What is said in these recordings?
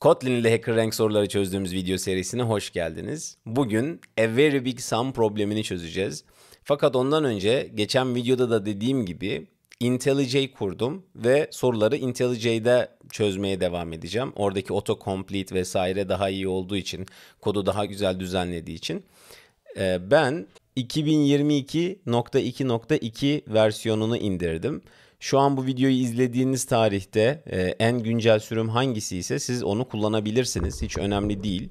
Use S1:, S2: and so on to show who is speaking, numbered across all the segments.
S1: Kotlin ile HackerRank soruları çözdüğümüz video serisine hoş geldiniz. Bugün a very big sum problemini çözeceğiz. Fakat ondan önce geçen videoda da dediğim gibi IntelliJ kurdum ve soruları IntelliJ'de çözmeye devam edeceğim. Oradaki autocomplete vesaire daha iyi olduğu için, kodu daha güzel düzenlediği için. Ee, ben 2022.2.2 versiyonunu indirdim. Şu an bu videoyu izlediğiniz tarihte e, en güncel sürüm hangisi ise siz onu kullanabilirsiniz. Hiç önemli değil.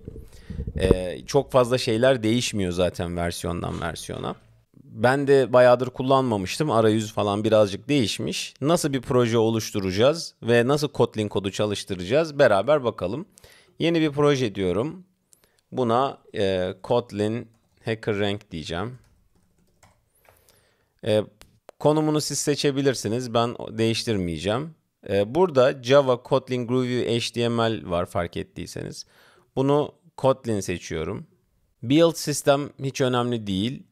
S1: E, çok fazla şeyler değişmiyor zaten versiyondan versiyona. Ben de bayağıdır kullanmamıştım. Arayüz falan birazcık değişmiş. Nasıl bir proje oluşturacağız ve nasıl Kotlin kodu çalıştıracağız beraber bakalım. Yeni bir proje diyorum. Buna e, Kotlin Rank diyeceğim. E, Konumunu siz seçebilirsiniz. Ben değiştirmeyeceğim. Ee, burada Java Kotlin Groovy HTML var fark ettiyseniz. Bunu Kotlin seçiyorum. Build sistem hiç önemli değil.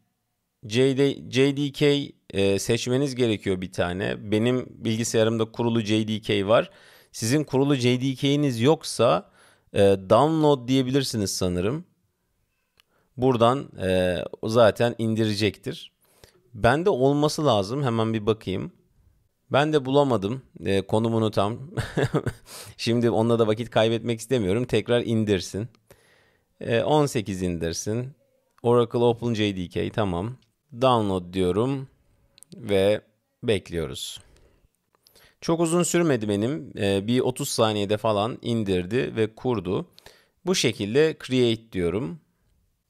S1: JD, JDK e, seçmeniz gerekiyor bir tane. Benim bilgisayarımda kurulu JDK var. Sizin kurulu JDK'niz yoksa e, download diyebilirsiniz sanırım. Buradan e, zaten indirecektir. Bende olması lazım. Hemen bir bakayım. Ben de bulamadım e, konumunu tam. Şimdi onunla da vakit kaybetmek istemiyorum. Tekrar indirsin. E, 18 indirsin. Oracle Open JDK tamam. Download diyorum ve bekliyoruz. Çok uzun sürmedi benim. E, bir 30 saniyede falan indirdi ve kurdu. Bu şekilde create diyorum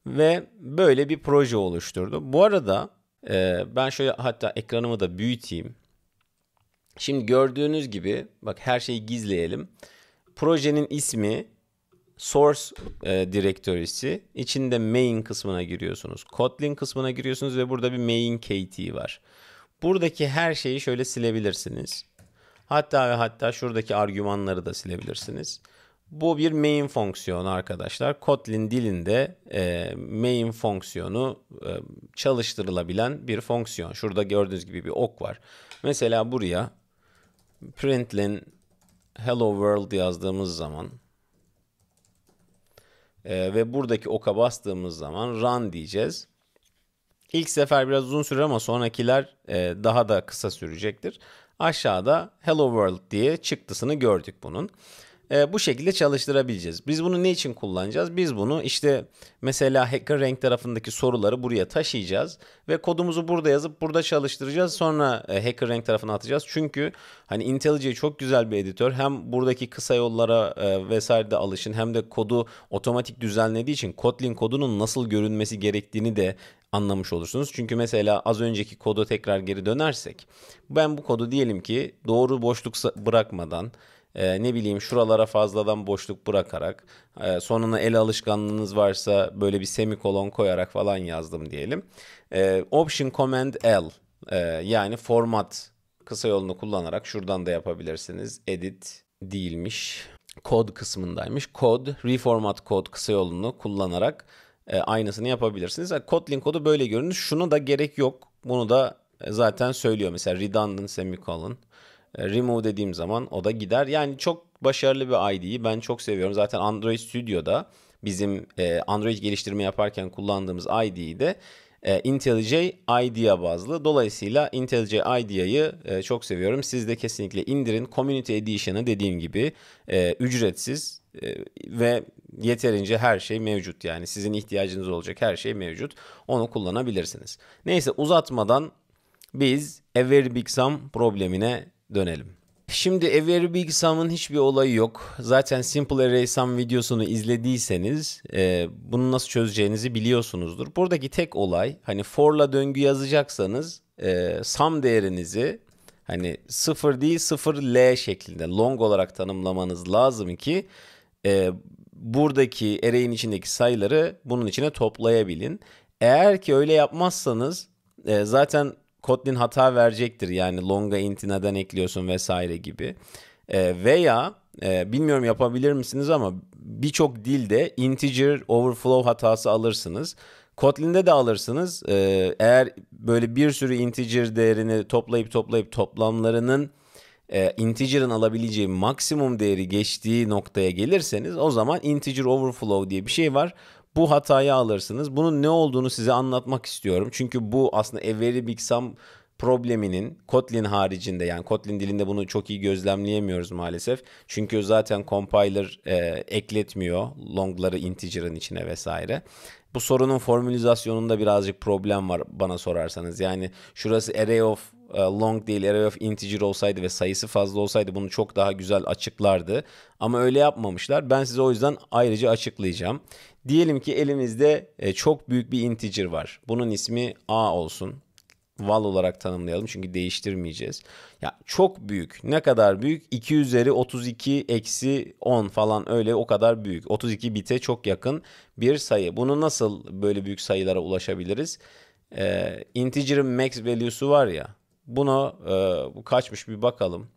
S1: ve böyle bir proje oluşturdu. Bu arada ee, ben şöyle hatta ekranımı da büyüteyim. Şimdi gördüğünüz gibi bak her şeyi gizleyelim. Projenin ismi source e, direktörisi. İçinde main kısmına giriyorsunuz. Kotlin kısmına giriyorsunuz ve burada bir main KT var. Buradaki her şeyi şöyle silebilirsiniz. Hatta ve hatta şuradaki argümanları da silebilirsiniz. Bu bir main fonksiyon arkadaşlar. Kotlin dilinde e, main fonksiyonu e, çalıştırılabilen bir fonksiyon. Şurada gördüğünüz gibi bir ok var. Mesela buraya println hello world yazdığımız zaman e, ve buradaki oka bastığımız zaman run diyeceğiz. İlk sefer biraz uzun sürer ama sonrakiler e, daha da kısa sürecektir. Aşağıda hello world diye çıktısını gördük bunun e, bu şekilde çalıştırabileceğiz. Biz bunu ne için kullanacağız? Biz bunu işte mesela hacker renk tarafındaki soruları buraya taşıyacağız ve kodumuzu burada yazıp burada çalıştıracağız. Sonra e, hacker renk tarafına atacağız. Çünkü hani IntelliJ çok güzel bir editör. Hem buradaki kısa yollara e, vesaire de alışın hem de kodu otomatik düzenlediği için Kotlin kodunun nasıl görünmesi gerektiğini de anlamış olursunuz. Çünkü mesela az önceki kodu tekrar geri dönersek ben bu kodu diyelim ki doğru boşluk bırakmadan e, ne bileyim şuralara fazladan boşluk bırakarak e, sonuna el alışkanlığınız varsa böyle bir semikolon koyarak falan yazdım diyelim. E, Option Command L e, yani format kısa yolunu kullanarak şuradan da yapabilirsiniz. Edit değilmiş kod kısmındaymış. Kod, reformat kod kısa yolunu kullanarak e, aynısını yapabilirsiniz. Yani Kotlin kodu böyle görünür. Şunu da gerek yok. Bunu da e, zaten söylüyor. Mesela redundant semicolon e, remove dediğim zaman o da gider. Yani çok başarılı bir IDE'yi ben çok seviyorum. Zaten Android Studio'da bizim e, Android geliştirme yaparken kullandığımız IDE'yi de e, IntelliJ IDEA bazlı. Dolayısıyla IntelliJ IDEA'yı e, çok seviyorum. Siz de kesinlikle indirin. Community Edition'ı dediğim gibi e, ücretsiz e, ve yeterince her şey mevcut. Yani sizin ihtiyacınız olacak her şey mevcut. Onu kullanabilirsiniz. Neyse uzatmadan biz A Very Big Sum problemine dönelim. Şimdi Every Big hiçbir olayı yok. Zaten Simple Array Sum videosunu izlediyseniz e, bunu nasıl çözeceğinizi biliyorsunuzdur. Buradaki tek olay hani for'la döngü yazacaksanız e, sum değerinizi hani 0 değil 0 L şeklinde long olarak tanımlamanız lazım ki e, buradaki array'in içindeki sayıları bunun içine toplayabilin. Eğer ki öyle yapmazsanız e, zaten Kotlin hata verecektir. Yani longa inti neden ekliyorsun vesaire gibi. E, veya e, bilmiyorum yapabilir misiniz ama birçok dilde integer overflow hatası alırsınız. Kotlin'de de alırsınız. E, eğer böyle bir sürü integer değerini toplayıp toplayıp toplamlarının e, integer'ın alabileceği maksimum değeri geçtiği noktaya gelirseniz o zaman integer overflow diye bir şey var bu hatayı alırsınız. Bunun ne olduğunu size anlatmak istiyorum. Çünkü bu aslında evveli Big Sam probleminin Kotlin haricinde yani Kotlin dilinde bunu çok iyi gözlemleyemiyoruz maalesef. Çünkü zaten compiler e, ekletmiyor longları integer'ın içine vesaire. Bu sorunun formülizasyonunda birazcık problem var bana sorarsanız. Yani şurası array of e, long değil array of integer olsaydı ve sayısı fazla olsaydı bunu çok daha güzel açıklardı. Ama öyle yapmamışlar. Ben size o yüzden ayrıca açıklayacağım. Diyelim ki elimizde e, çok büyük bir integer var. Bunun ismi a olsun. Val olarak tanımlayalım çünkü değiştirmeyeceğiz. Ya çok büyük. Ne kadar büyük? 2 üzeri 32 eksi 10 falan öyle o kadar büyük. 32 bite çok yakın bir sayı. Bunu nasıl böyle büyük sayılara ulaşabiliriz? Ee, integer'ın max value'su var ya Buna e, bu kaçmış bir bakalım.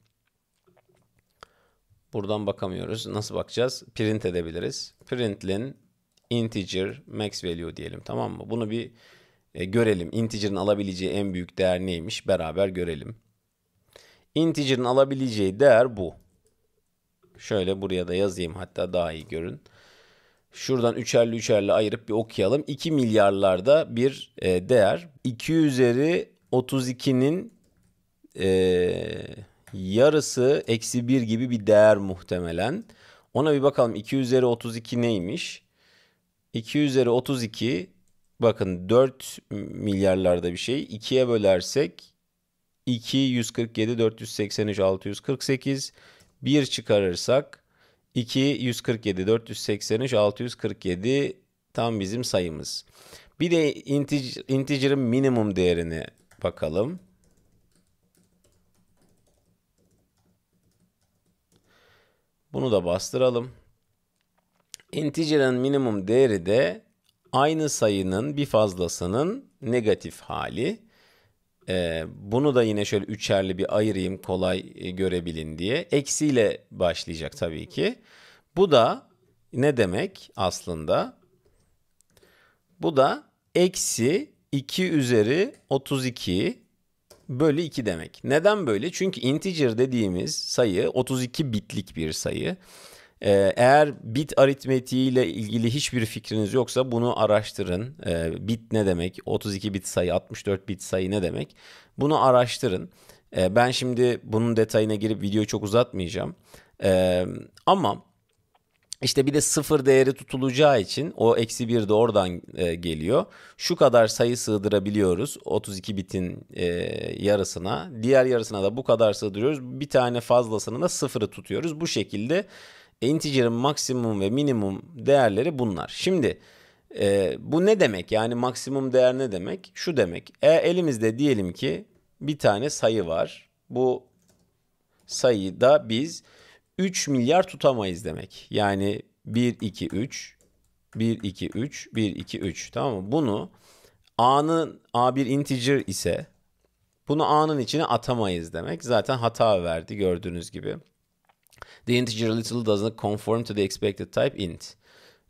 S1: Buradan bakamıyoruz. Nasıl bakacağız? Print edebiliriz. Println integer max value diyelim tamam mı? Bunu bir e, görelim. Integer'ın alabileceği en büyük değer neymiş? Beraber görelim. Integer'ın alabileceği değer bu. Şöyle buraya da yazayım hatta daha iyi görün. Şuradan üçerli üçerli ayırıp bir okuyalım. 2 milyarlarda bir e, değer. 2 üzeri 32'nin e, yarısı eksi 1 gibi bir değer muhtemelen. Ona bir bakalım 2 üzeri 32 neymiş? 2 üzeri 32 bakın 4 milyarlarda bir şey. 2'ye bölersek 2 147 483 648 1 çıkarırsak 2 147 483 647 tam bizim sayımız. Bir de integer, minimum değerini bakalım. Bunu da bastıralım. Integer'ın minimum değeri de aynı sayının bir fazlasının negatif hali. Ee, bunu da yine şöyle üçerli bir ayırayım kolay e, görebilin diye. Eksiyle başlayacak tabii ki. Bu da ne demek aslında? Bu da eksi 2 üzeri 32 bölü 2 demek. Neden böyle? Çünkü integer dediğimiz sayı 32 bitlik bir sayı. Ee, eğer bit aritmetiği ile ilgili hiçbir fikriniz yoksa bunu araştırın. Ee, bit ne demek? 32 bit sayı, 64 bit sayı ne demek? Bunu araştırın. Ee, ben şimdi bunun detayına girip videoyu çok uzatmayacağım. Ee, ama işte bir de sıfır değeri tutulacağı için o eksi bir de oradan e, geliyor. Şu kadar sayı sığdırabiliyoruz 32 bitin e, yarısına. Diğer yarısına da bu kadar sığdırıyoruz. Bir tane fazlasını da sıfırı tutuyoruz. Bu şekilde integer'ın maksimum ve minimum değerleri bunlar. Şimdi e, bu ne demek? Yani maksimum değer ne demek? Şu demek. E, elimizde diyelim ki bir tane sayı var. Bu sayıda biz 3 milyar tutamayız demek. Yani 1 2 3 1 2 3 1 2 3 tamam mı? Bunu A'nın a bir integer ise bunu A'nın içine atamayız demek. Zaten hata verdi gördüğünüz gibi. The integer little doesn't conform to the expected type int.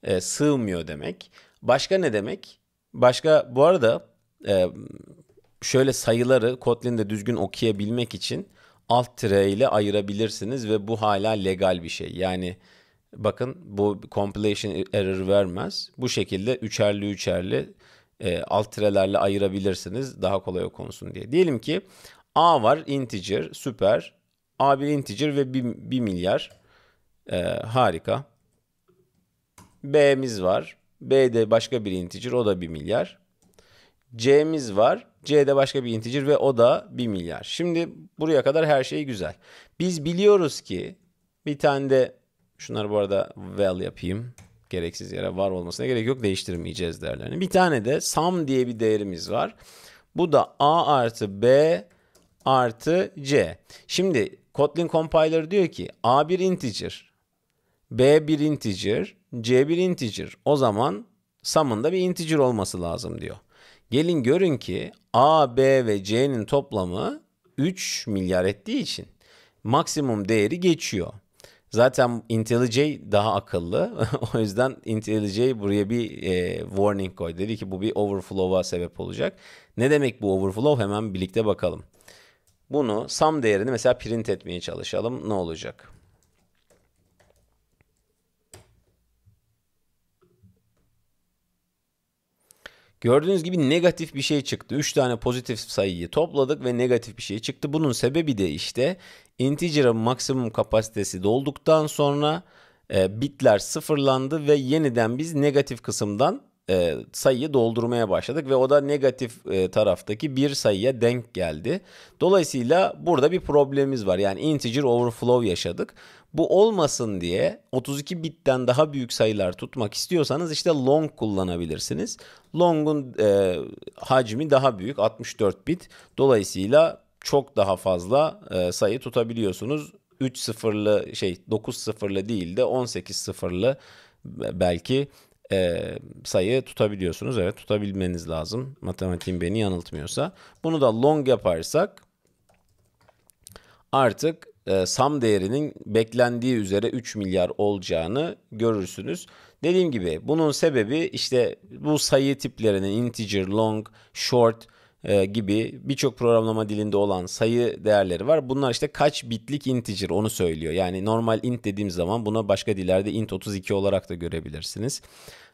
S1: E, sığmıyor demek. Başka ne demek? Başka bu arada e, şöyle sayıları Kotlin'de düzgün okuyabilmek için alt tire ile ayırabilirsiniz ve bu hala legal bir şey. Yani bakın bu compilation error vermez. Bu şekilde üçerli üçerli e, alt tirelerle ayırabilirsiniz daha kolay okunsun diye. Diyelim ki A var integer süper. a bir integer ve 1 milyar e, harika. B'miz var. B de başka bir integer o da 1 milyar. C'miz var. C'de başka bir integer ve o da 1 milyar. Şimdi buraya kadar her şey güzel. Biz biliyoruz ki bir tane de şunları bu arada val yapayım. Gereksiz yere var olmasına gerek yok. Değiştirmeyeceğiz değerlerini. Bir tane de sum diye bir değerimiz var. Bu da A artı B artı C. Şimdi Kotlin compiler diyor ki a bir integer, b bir integer, c bir integer. O zaman sum'ın da bir integer olması lazım diyor. Gelin görün ki A, B ve C'nin toplamı 3 milyar ettiği için maksimum değeri geçiyor. Zaten IntelliJ daha akıllı. o yüzden IntelliJ buraya bir e, warning koy. Dedi ki bu bir overflow'a sebep olacak. Ne demek bu overflow? Hemen birlikte bakalım. Bunu sum değerini mesela print etmeye çalışalım. Ne olacak? Gördüğünüz gibi negatif bir şey çıktı. 3 tane pozitif sayıyı topladık ve negatif bir şey çıktı. Bunun sebebi de işte integer'ın maksimum kapasitesi dolduktan sonra e, bitler sıfırlandı ve yeniden biz negatif kısımdan e, sayıyı doldurmaya başladık ve o da negatif e, taraftaki bir sayıya denk geldi. Dolayısıyla burada bir problemimiz var. Yani integer overflow yaşadık. Bu olmasın diye 32 bitten daha büyük sayılar tutmak istiyorsanız işte long kullanabilirsiniz. Long'un e, hacmi daha büyük 64 bit. Dolayısıyla çok daha fazla e, sayı tutabiliyorsunuz. 3 sıfırlı şey 9 sıfırlı değil de 18 sıfırlı e, belki e, sayı tutabiliyorsunuz. Evet tutabilmeniz lazım. Matematiğim beni yanıltmıyorsa. Bunu da long yaparsak artık e, sum değerinin beklendiği üzere 3 milyar olacağını görürsünüz. Dediğim gibi bunun sebebi işte bu sayı tiplerinin integer, long, short e, gibi birçok programlama dilinde olan sayı değerleri var. Bunlar işte kaç bitlik integer onu söylüyor. Yani normal int dediğim zaman buna başka dillerde int 32 olarak da görebilirsiniz.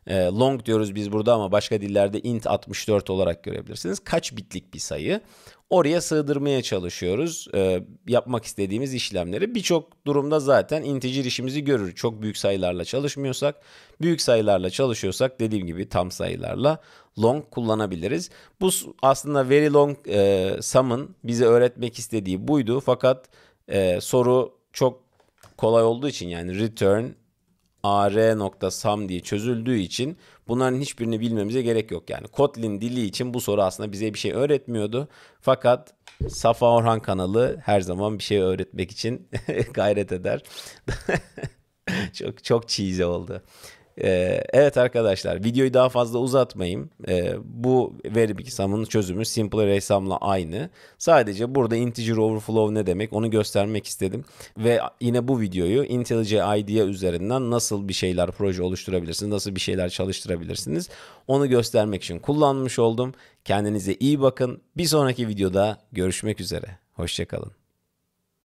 S1: E, long diyoruz biz burada ama başka dillerde int 64 olarak görebilirsiniz. Kaç bitlik bir sayı. Oraya sığdırmaya çalışıyoruz e, yapmak istediğimiz işlemleri. Birçok durumda zaten integer işimizi görür. Çok büyük sayılarla çalışmıyorsak, büyük sayılarla çalışıyorsak dediğim gibi tam sayılarla long kullanabiliriz. Bu aslında very long e, sum'ın bize öğretmek istediği buydu. Fakat e, soru çok kolay olduğu için yani return ar.sam diye çözüldüğü için bunların hiçbirini bilmemize gerek yok. Yani Kotlin dili için bu soru aslında bize bir şey öğretmiyordu. Fakat Safa Orhan kanalı her zaman bir şey öğretmek için gayret eder. çok çok cheesy oldu. Ee, evet arkadaşlar videoyu daha fazla uzatmayayım. Ee, bu veri bilgisamının çözümü simple ressamla aynı. Sadece burada integer overflow ne demek onu göstermek istedim. Ve yine bu videoyu IntelliJ IDEA üzerinden nasıl bir şeyler proje oluşturabilirsiniz, nasıl bir şeyler çalıştırabilirsiniz onu göstermek için kullanmış oldum. Kendinize iyi bakın. Bir sonraki videoda görüşmek üzere. Hoşçakalın.